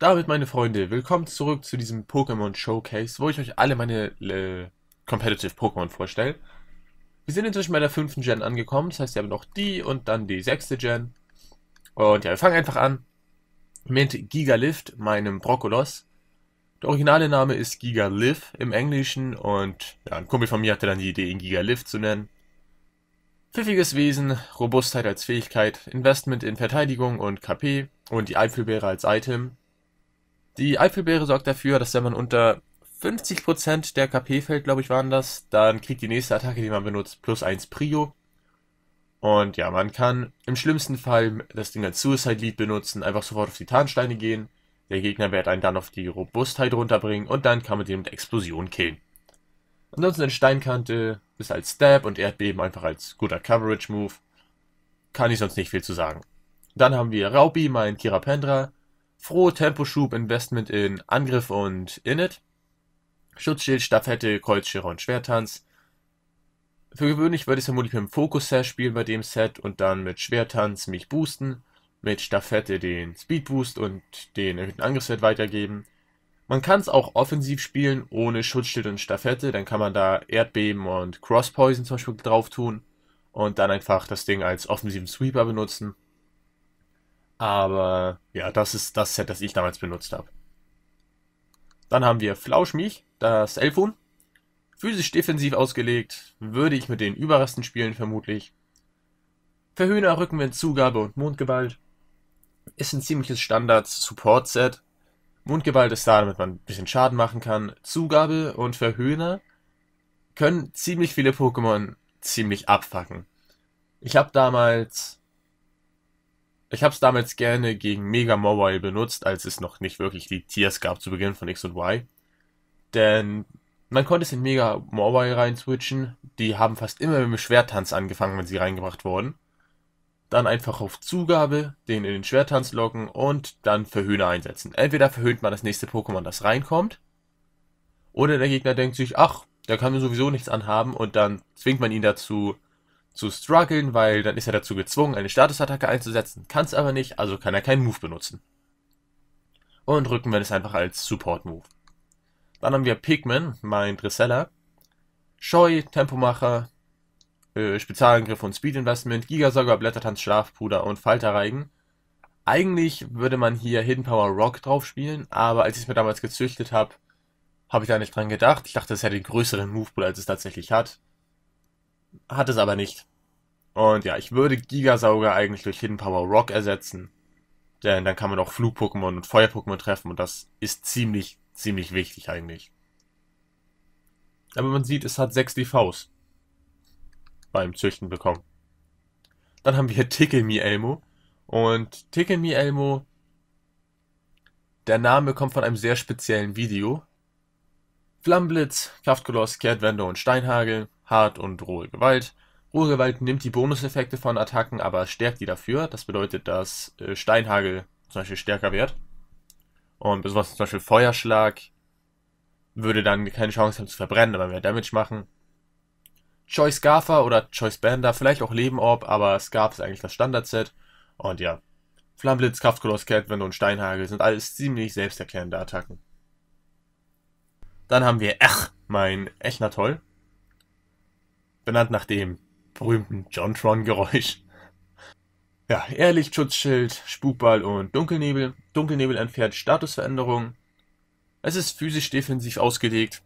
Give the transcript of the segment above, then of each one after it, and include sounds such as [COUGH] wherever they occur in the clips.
Damit, meine Freunde, willkommen zurück zu diesem Pokémon Showcase, wo ich euch alle meine äh, Competitive Pokémon vorstelle. Wir sind inzwischen bei der fünften Gen angekommen, das heißt, wir haben noch die und dann die sechste Gen. Und ja, wir fangen einfach an mit Gigalift, meinem Brokkolos. Der originale Name ist Gigalift im Englischen und ja, ein Kumpel von mir hatte dann die Idee, ihn Gigalift zu nennen. Pfiffiges Wesen, Robustheit als Fähigkeit, Investment in Verteidigung und KP und die Eifelbeere als Item, die Apfelbeere sorgt dafür, dass wenn man unter 50% der KP fällt, glaube ich, waren das, dann kriegt die nächste Attacke, die man benutzt, plus 1 Prio. Und ja, man kann im schlimmsten Fall das Ding als Suicide Lead benutzen, einfach sofort auf die Tarnsteine gehen. Der Gegner wird einen dann auf die Robustheit runterbringen und dann kann man den mit Explosion killen. Ansonsten eine Steinkante ist als halt Stab und Erdbeben einfach als guter Coverage Move. Kann ich sonst nicht viel zu sagen. Dann haben wir Raubi, mein Kirapendra. Frohe Temposchub, Investment in Angriff und Init. Schutzschild, Staffette, Kreuzschere und Schwertanz. Für gewöhnlich würde ich es vermutlich mit dem Fokus-Set spielen bei dem Set und dann mit Schwertanz mich boosten, mit Staffette den Speed-Boost und den erhöhten Angriffswert weitergeben. Man kann es auch offensiv spielen, ohne Schutzschild und Staffette, dann kann man da Erdbeben und Cross-Poison zum Beispiel drauf tun und dann einfach das Ding als offensiven Sweeper benutzen. Aber ja, das ist das Set, das ich damals benutzt habe. Dann haben wir Flauschmiech, das Elfun. Physisch defensiv ausgelegt, würde ich mit den Überresten spielen vermutlich. Verhöhner, Rückenwind, Zugabe und Mondgewalt. Ist ein ziemliches Standard-Support-Set. Mondgewalt ist da, damit man ein bisschen Schaden machen kann. Zugabe und Verhöhner können ziemlich viele Pokémon ziemlich abfacken. Ich habe damals ich habe es damals gerne gegen Mega Mobile benutzt, als es noch nicht wirklich die Tiers gab zu Beginn von X und Y. Denn man konnte es in Mega Mobile rein switchen. Die haben fast immer mit dem Schwertanz angefangen, wenn sie reingebracht wurden. Dann einfach auf Zugabe, den in den Schwertanz locken und dann Verhöhner einsetzen. Entweder verhöhnt man das nächste Pokémon, das reinkommt, oder der Gegner denkt sich, ach, der kann mir sowieso nichts anhaben und dann zwingt man ihn dazu, zu strugglen, weil dann ist er dazu gezwungen, eine Statusattacke einzusetzen, kann es aber nicht, also kann er keinen Move benutzen. Und wir es einfach als Support-Move. Dann haben wir Pigman, mein Dressella. Scheu, Tempomacher, äh, Spezialangriff und Speed Investment, Gigasauger, Blättertanz, Schlafpuder und Falterreigen. Eigentlich würde man hier Hidden Power Rock drauf spielen, aber als ich es mir damals gezüchtet habe, habe ich da nicht dran gedacht. Ich dachte, es hätte einen größeren Movepool, als es tatsächlich hat. Hat es aber nicht. Und ja, ich würde Gigasauger eigentlich durch Hidden Power Rock ersetzen. Denn dann kann man auch Flug-Pokémon und Feuer-Pokémon treffen und das ist ziemlich, ziemlich wichtig eigentlich. Aber man sieht, es hat 6 DVs beim Züchten bekommen. Dann haben wir Tickle Me Elmo. Und Tickle Me Elmo, der Name kommt von einem sehr speziellen Video. Flammenblitz, Kraftkoloss, Kehrtwende und Steinhagel, hart und rohe Gewalt. Ruhegewalt nimmt die Bonuseffekte von Attacken, aber stärkt die dafür. Das bedeutet, dass äh, Steinhagel zum Beispiel stärker wird. Und sowas zum Beispiel Feuerschlag würde dann keine Chance haben zu verbrennen, aber mehr Damage machen. Choice Scarfer oder Choice Bender, vielleicht auch Leben Orb, aber Scarf ist eigentlich das Standard-Set. Und ja, Flammblitz, Kraftkoloss, Kettwinde und Steinhagel sind alles ziemlich selbsterklärende Attacken. Dann haben wir Ech, mein Echnatoll. Benannt nach dem berühmten Jontron-Geräusch. Ja, Ehrlicht, Spukball und Dunkelnebel. Dunkelnebel entfernt Statusveränderungen. Es ist physisch defensiv ausgelegt.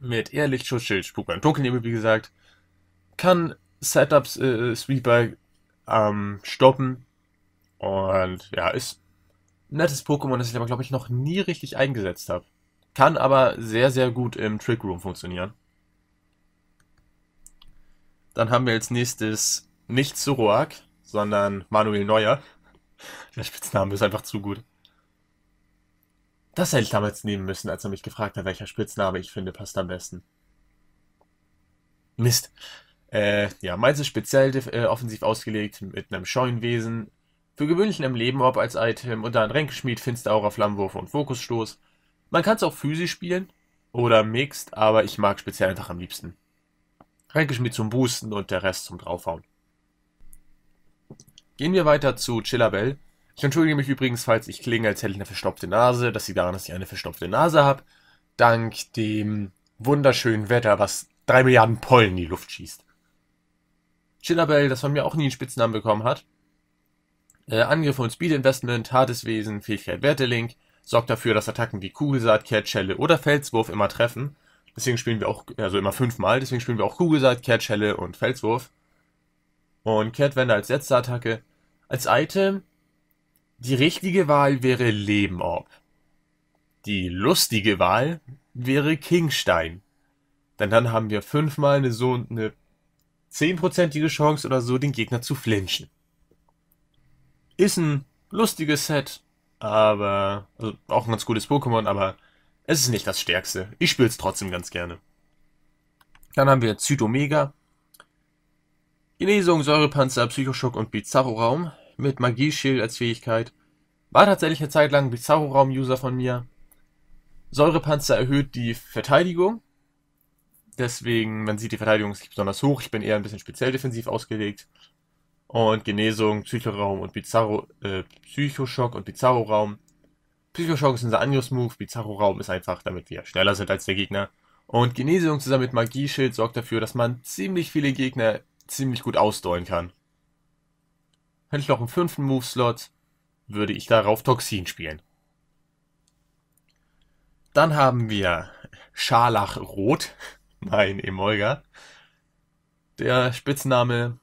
Mit Ehrlicht, Spukball und Dunkelnebel, wie gesagt. Kann Setups äh, Sweeper ähm, stoppen. Und ja, ist ein nettes Pokémon, das ich aber, glaube ich, noch nie richtig eingesetzt habe. Kann aber sehr, sehr gut im Trick Room funktionieren. Dann haben wir als nächstes nicht Suroak, sondern Manuel Neuer. Der Spitzname ist einfach zu gut. Das hätte ich damals nehmen müssen, als er mich gefragt hat, welcher Spitzname ich finde, passt am besten. Mist. Äh, ja, meins ist speziell äh, offensiv ausgelegt mit einem scheuen Wesen. Für gewöhnlich im Lebenorb als Item und dann Ränkeschmied, Finsteraura, Flammenwurf und Fokusstoß. Man kann es auch physisch spielen oder mixed, aber ich mag speziell einfach am liebsten. Ränkeschmied zum Boosten und der Rest zum Draufhauen. Gehen wir weiter zu Chillabell. Ich entschuldige mich übrigens, falls ich klinge, als hätte ich eine verstopfte Nase, Das sie daran, dass ich eine verstopfte Nase habe. Dank dem wunderschönen Wetter, was 3 Milliarden Pollen in die Luft schießt. Chillabell, das von mir auch nie einen Spitznamen bekommen hat. Äh, Angriffe und Speed Investment, hartes Wesen, Fähigkeit Wertelink, sorgt dafür, dass Attacken wie Kugelsaat, Kehrtschelle oder Felswurf immer treffen Deswegen spielen wir auch, also immer fünfmal, deswegen spielen wir auch Kugelsaat, Kehrtschelle und Felswurf. Und Kehrtwende als letzte Attacke. Als Item, die richtige Wahl wäre Lebenorb. Die lustige Wahl wäre Kingstein. Denn dann haben wir fünfmal eine so eine zehnprozentige Chance oder so, den Gegner zu flinchen. Ist ein lustiges Set, aber also auch ein ganz gutes Pokémon, aber es ist nicht das Stärkste. Ich spiele es trotzdem ganz gerne. Dann haben wir Zytomega. Genesung, Säurepanzer, Psychoschock und Bizarro-Raum mit Magieschild als Fähigkeit. War tatsächlich eine Zeit lang Bizarro-Raum-User von mir. Säurepanzer erhöht die Verteidigung. Deswegen, man sieht, die Verteidigung ist nicht besonders hoch. Ich bin eher ein bisschen speziell defensiv ausgelegt. Und Genesung, Psychoraum und Bizarro, äh, Psychoschock und Bizarro-Raum Psychoschock ist unser Angriffsmove, Bizarro Raum ist einfach, damit wir schneller sind als der Gegner. Und Genesung zusammen mit Magieschild sorgt dafür, dass man ziemlich viele Gegner ziemlich gut ausdollen kann. Hätte ich noch einen fünften Move-Slot, würde ich darauf Toxin spielen. Dann haben wir Scharlachrot, mein [LAUGHS] Emolga. Der Spitzname.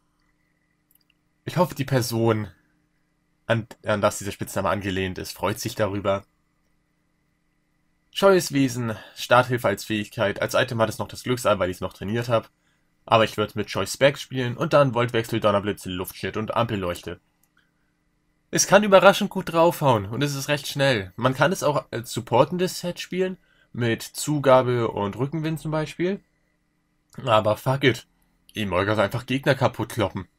Ich hoffe, die Person an, an das dieser Spitzname angelehnt ist, freut sich darüber. Scheues Wesen, Starthilfe als Fähigkeit. Als Item hat es noch das Glücksal, weil ich es noch trainiert habe. Aber ich würde mit Choice Specs spielen und dann Voltwechsel, Donnerblitze, Luftschnitt und Ampelleuchte. Es kann überraschend gut draufhauen und es ist recht schnell. Man kann es auch als supportendes Set spielen, mit Zugabe und Rückenwind zum Beispiel. Aber fuck it. Emolga soll einfach Gegner kaputt kloppen.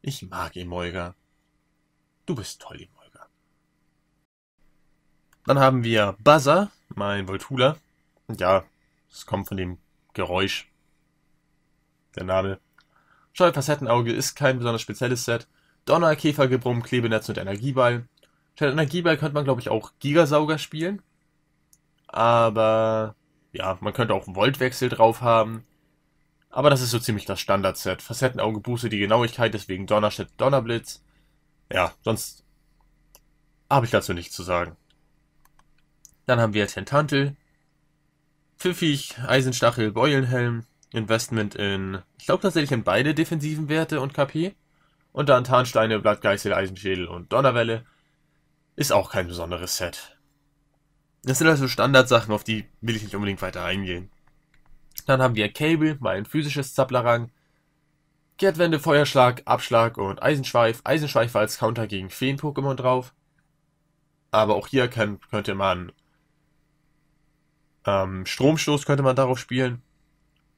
Ich mag Emolga. Du bist toll, liebe Olga. Dann haben wir Buzzer, mein Voltula. Ja, es kommt von dem Geräusch. Der Name. Scheu Facettenauge ist kein besonders spezielles Set. Donner, Käfergebrumm, Klebenetz und Energieball. Statt Energieball könnte man, glaube ich, auch Gigasauger spielen. Aber ja, man könnte auch Voltwechsel drauf haben. Aber das ist so ziemlich das Standardset. Facettenauge boostet die Genauigkeit, deswegen Donner statt Donnerblitz. Ja, sonst habe ich dazu nichts zu sagen. Dann haben wir Tentantel, Pfiffig, Eisenstachel, Beulenhelm, Investment in, ich glaube tatsächlich in beide defensiven Werte und KP. Und dann Tarnsteine, Blattgeißel, Eisenschädel und Donnerwelle. Ist auch kein besonderes Set. Das sind also Standardsachen, auf die will ich nicht unbedingt weiter eingehen. Dann haben wir Cable, mal ein physisches Zapplerang. Kehrtwende, Feuerschlag, Abschlag und Eisenschweif. Eisenschweif war als Counter gegen Feen-Pokémon drauf. Aber auch hier kann, könnte man ähm, Stromstoß könnte man darauf spielen.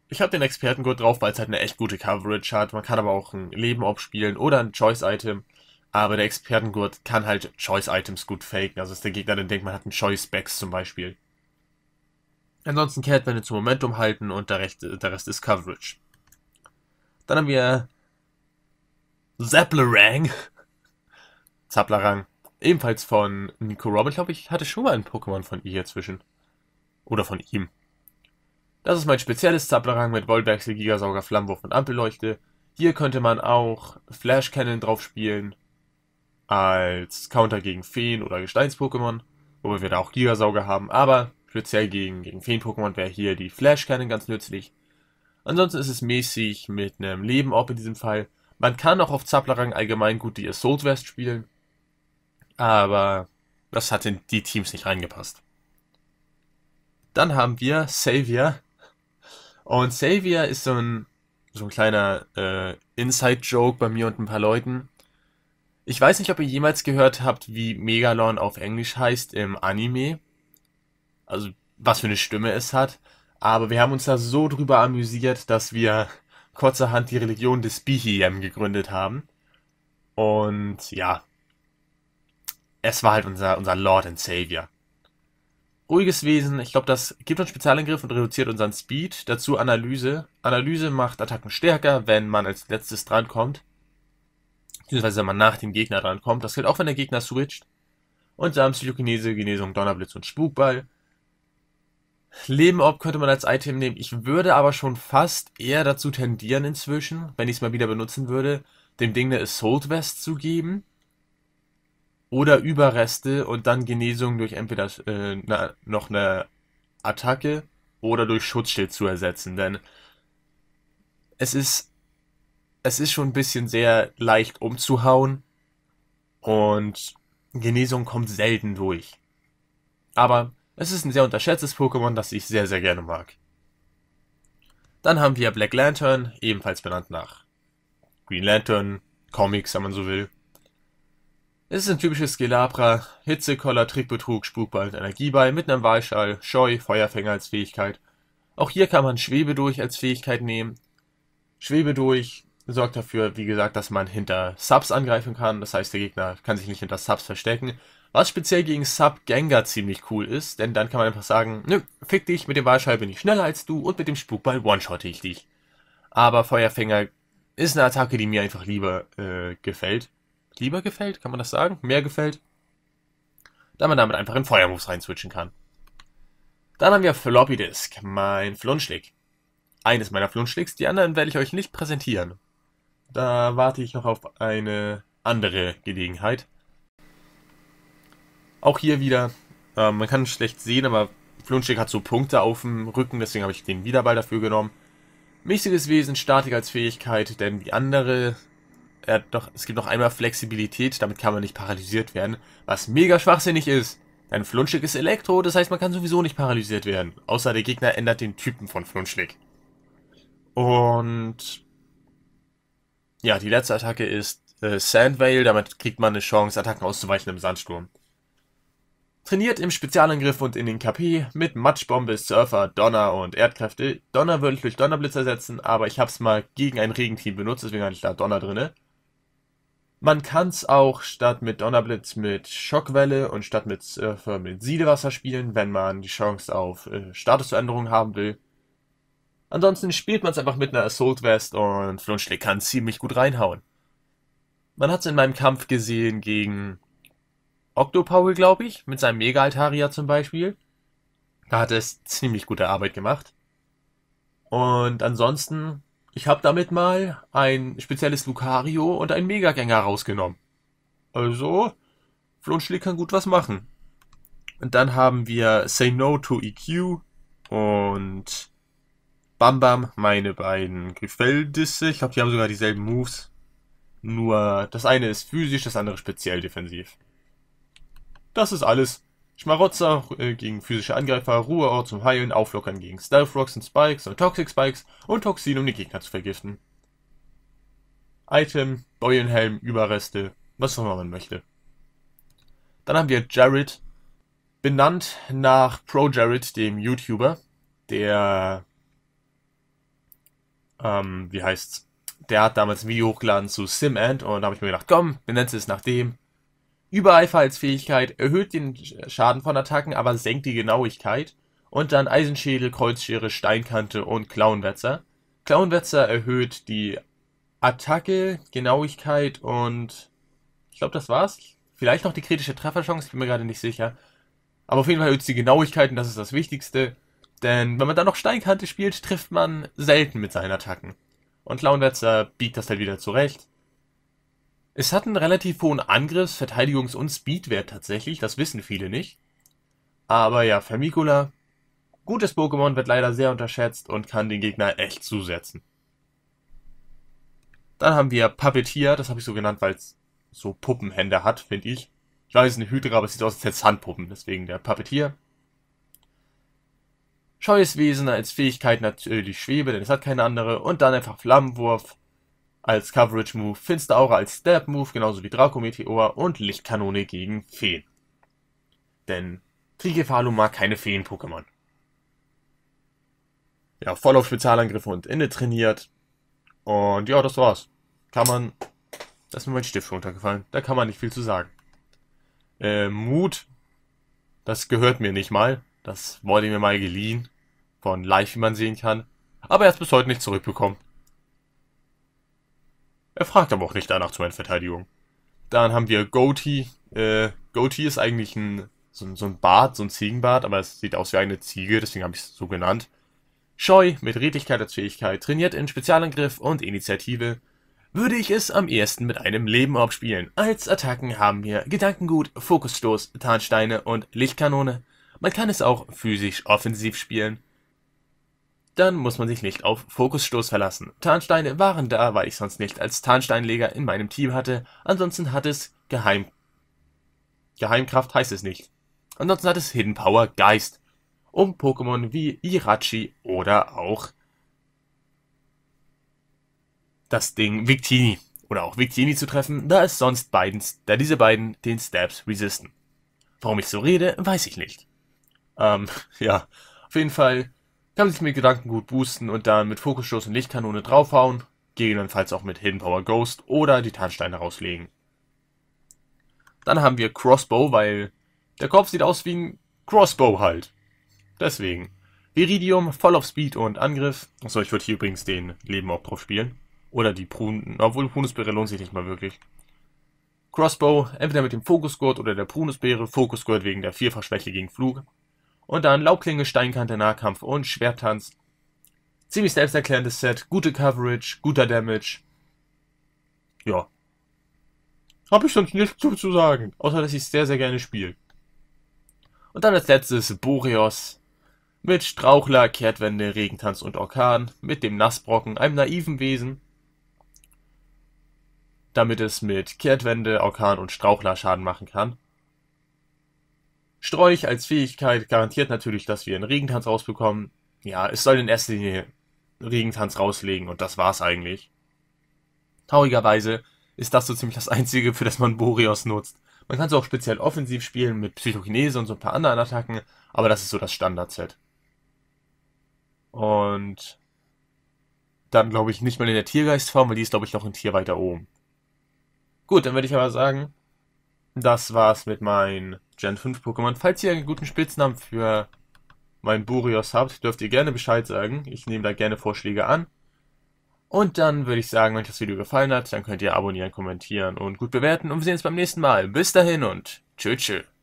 Ich habe den Expertengurt drauf, weil es halt eine echt gute Coverage hat. Man kann aber auch ein Leben abspielen oder ein Choice-Item. Aber der Expertengurt kann halt Choice-Items gut faken. Also ist der Gegner dann denkt, man hat einen Choice-Backs zum Beispiel. Ansonsten Kehrtwende zum Momentum halten und der Rest, der Rest ist Coverage. Dann haben wir Zapplerang. Zapplerang. Ebenfalls von Nico Robert, glaube ich, hatte schon mal ein Pokémon von ihr zwischen. Oder von ihm. Das ist mein spezielles Zapplerang mit Wollwechsel, Gigasauger, Flammenwurf und Ampelleuchte. Hier könnte man auch Flash Cannon drauf spielen. Als Counter gegen Feen oder Gesteins-Pokémon. Wobei wir da auch Gigasauger haben. Aber speziell gegen, gegen Feen-Pokémon wäre hier die Flash Cannon ganz nützlich. Ansonsten ist es mäßig mit einem Leben Orb in diesem Fall. Man kann auch auf Zaplarang allgemein gut die Assault West spielen. Aber das hat in die Teams nicht reingepasst. Dann haben wir Savior. Und Savior ist so ein, so ein kleiner äh, Inside-Joke bei mir und ein paar Leuten. Ich weiß nicht, ob ihr jemals gehört habt, wie Megalon auf Englisch heißt im Anime. Also, was für eine Stimme es hat. Aber wir haben uns da so drüber amüsiert, dass wir kurzerhand die Religion des Bihiem gegründet haben. Und ja, es war halt unser, unser Lord and Savior. Ruhiges Wesen, ich glaube, das gibt uns Spezialangriff und reduziert unseren Speed. Dazu Analyse. Analyse macht Attacken stärker, wenn man als letztes drankommt. Beziehungsweise wenn man nach dem Gegner drankommt. Das gilt auch, wenn der Gegner switcht. Und dann Psychokinese, Genesung, Donnerblitz und Spukball. Leben ob könnte man als Item nehmen. Ich würde aber schon fast eher dazu tendieren inzwischen, wenn ich es mal wieder benutzen würde, dem Ding eine Assault Vest zu geben. Oder Überreste und dann Genesung durch entweder äh, na, noch eine Attacke oder durch Schutzschild zu ersetzen. Denn es ist, es ist schon ein bisschen sehr leicht umzuhauen und Genesung kommt selten durch. Aber es ist ein sehr unterschätztes Pokémon, das ich sehr, sehr gerne mag. Dann haben wir Black Lantern, ebenfalls benannt nach Green Lantern, Comics, wenn man so will. Es ist ein typisches Gelabra, Hitzekoller, Trickbetrug, Spukball und Energieball mit einem Wahlschall, Scheu, Feuerfänger als Fähigkeit. Auch hier kann man Schwebe durch als Fähigkeit nehmen. Schwebe durch sorgt dafür, wie gesagt, dass man hinter Subs angreifen kann, das heißt der Gegner kann sich nicht hinter Subs verstecken, was speziell gegen Sub Gengar ziemlich cool ist, denn dann kann man einfach sagen, nö, fick dich, mit dem Wahlschall bin ich schneller als du und mit dem Spukball one-shotte ich dich. Aber Feuerfänger ist eine Attacke, die mir einfach lieber äh, gefällt. Lieber gefällt, kann man das sagen? Mehr gefällt? Da man damit einfach in Feuermoves reinswitchen kann. Dann haben wir Floppy Disk, mein Flunschlick. Eines meiner Flunschlicks, die anderen werde ich euch nicht präsentieren. Da warte ich noch auf eine andere Gelegenheit. Auch hier wieder, äh, man kann schlecht sehen, aber Flunschig hat so Punkte auf dem Rücken, deswegen habe ich den Wiederball dafür genommen. Mächtiges Wesen, Statik als Fähigkeit, denn die andere er noch, es gibt noch einmal Flexibilität, damit kann man nicht paralysiert werden, was mega schwachsinnig ist. Denn Flunschig ist Elektro, das heißt, man kann sowieso nicht paralysiert werden, außer der Gegner ändert den Typen von Flunschig. Und ja, die letzte Attacke ist äh, Sandvale, damit kriegt man eine Chance, Attacken auszuweichen im Sandsturm. Trainiert im Spezialangriff und in den KP mit Matschbombe, Surfer, Donner und Erdkräfte. Donner würde ich durch Donnerblitz ersetzen, aber ich habe es mal gegen ein Regenteam benutzt, deswegen habe ich da Donner drinne. Man kann es auch statt mit Donnerblitz mit Schockwelle und statt mit Surfer mit Siedewasser spielen, wenn man die Chance auf äh, Statusveränderungen haben will. Ansonsten spielt man es einfach mit einer Assault Vest und Flunschlick kann ziemlich gut reinhauen. Man hat es in meinem Kampf gesehen gegen Octopaul, glaube ich, mit seinem Mega Altaria zum Beispiel. Da hat er es ziemlich gute Arbeit gemacht. Und ansonsten, ich habe damit mal ein spezielles Lucario und ein Megagänger rausgenommen. Also, Flunschli kann gut was machen. Und dann haben wir Say No to EQ und Bam Bam, meine beiden Grifeldisse. Ich glaube, die haben sogar dieselben Moves. Nur das eine ist physisch, das andere speziell defensiv. Das ist alles. Schmarotzer äh, gegen physische Angreifer, Ruheort zum Heilen, Auflockern gegen Stealth Rocks und Spikes und Toxic Spikes und Toxin, um die Gegner zu vergiften. Item, Beulenhelm, Überreste, was auch immer man möchte. Dann haben wir Jared, benannt nach Pro Jared, dem YouTuber, der, ähm, wie heißt's, der hat damals ein Video hochgeladen zu SimAnt und da habe ich mir gedacht, komm, benennst es nach dem Überallfallsfähigkeit erhöht den Schaden von Attacken, aber senkt die Genauigkeit. Und dann Eisenschädel, Kreuzschere, Steinkante und Klauenwetzer. Klauenwetzer erhöht die Attacke, Genauigkeit und ich glaube, das war's. Vielleicht noch die kritische Trefferchance, ich bin mir gerade nicht sicher. Aber auf jeden Fall erhöht die Genauigkeit und das ist das Wichtigste. Denn wenn man dann noch Steinkante spielt, trifft man selten mit seinen Attacken. Und Klauenwetzer biegt das halt wieder zurecht. Es hat einen relativ hohen Angriffs-, Verteidigungs- und Speedwert tatsächlich, das wissen viele nicht. Aber ja, Vermicula, gutes Pokémon, wird leider sehr unterschätzt und kann den Gegner echt zusetzen. Dann haben wir Puppetier, das habe ich so genannt, weil es so Puppenhände hat, finde ich. Ich weiß, es ist eine Hydra, aber es sieht aus, als hätte es Handpuppen, deswegen der Puppetier. Scheues Wesen als Fähigkeit natürlich Schwebe, denn es hat keine andere. Und dann einfach Flammenwurf als Coverage-Move, Finster Aura als Stab-Move, genauso wie Draco Meteor und Lichtkanone gegen Feen. Denn Tricephalum mag keine Feen-Pokémon. Ja, voll auf Spezialangriffe und Ende trainiert. Und ja, das war's. Kann man... Da ist mir mein Stift runtergefallen. Da kann man nicht viel zu sagen. Äh, Mut. Das gehört mir nicht mal. Das wurde mir mal geliehen. Von Live, wie man sehen kann. Aber er hat es bis heute nicht zurückbekommen. Er fragt aber auch nicht danach zu meinen Verteidigung. Dann haben wir Goatee. Äh, Goatee ist eigentlich ein, so, so, ein Bart, so ein Ziegenbart, aber es sieht aus wie eine Ziege, deswegen habe ich es so genannt. Scheu, mit Redlichkeit als Fähigkeit, trainiert in Spezialangriff und Initiative. Würde ich es am ehesten mit einem Leben abspielen. Als Attacken haben wir Gedankengut, Fokusstoß, Tarnsteine und Lichtkanone. Man kann es auch physisch offensiv spielen dann muss man sich nicht auf Fokusstoß verlassen. Tarnsteine waren da, weil ich sonst nicht als Tarnsteinleger in meinem Team hatte. Ansonsten hat es Geheim... Geheimkraft heißt es nicht. Ansonsten hat es Hidden Power Geist. Um Pokémon wie Irachi oder auch das Ding Victini oder auch Victini zu treffen, da es sonst beiden, da diese beiden den Stabs resisten. Warum ich so rede, weiß ich nicht. Ähm, [LAUGHS] ja, auf jeden Fall kann sich mit Gedanken gut boosten und dann mit Fokusstoß und Lichtkanone draufhauen, gegebenenfalls auch mit Hidden Power Ghost oder die Tarnsteine rauslegen. Dann haben wir Crossbow, weil der Kopf sieht aus wie ein Crossbow halt. Deswegen. Viridium, voll auf Speed und Angriff. Achso, ich würde hier übrigens den Leben auch drauf spielen. Oder die Prunen. Obwohl Prunusbeere lohnt sich nicht mal wirklich. Crossbow, entweder mit dem Fokusgurt oder der Prunusbeere. Fokusgurt wegen der Vierfachschwäche gegen Flug. Und dann Laubklinge, Steinkante, Nahkampf und Schwerttanz. Ziemlich selbsterklärendes Set, gute Coverage, guter Damage. Ja. Habe ich sonst nichts zu, sagen, außer dass ich es sehr, sehr gerne spiele. Und dann als letztes Boreos. Mit Strauchler, Kehrtwende, Regentanz und Orkan. Mit dem Nassbrocken, einem naiven Wesen. Damit es mit Kehrtwende, Orkan und Strauchler Schaden machen kann. Sträuch als Fähigkeit garantiert natürlich, dass wir einen Regentanz rausbekommen. Ja, es soll in erster Linie Regentanz rauslegen und das war's eigentlich. Traurigerweise ist das so ziemlich das einzige, für das man Boreos nutzt. Man kann es auch speziell offensiv spielen mit Psychokinese und so ein paar anderen Attacken, aber das ist so das Standard-Set. Und dann glaube ich nicht mal in der Tiergeistform, weil die ist glaube ich noch ein Tier weiter oben. Gut, dann würde ich aber sagen, das war's mit meinen Gen 5 Pokémon. Falls ihr einen guten Spitznamen für mein Burios habt, dürft ihr gerne Bescheid sagen. Ich nehme da gerne Vorschläge an. Und dann würde ich sagen, wenn euch das Video gefallen hat, dann könnt ihr abonnieren, kommentieren und gut bewerten. Und wir sehen uns beim nächsten Mal. Bis dahin und tschüss. tschüss.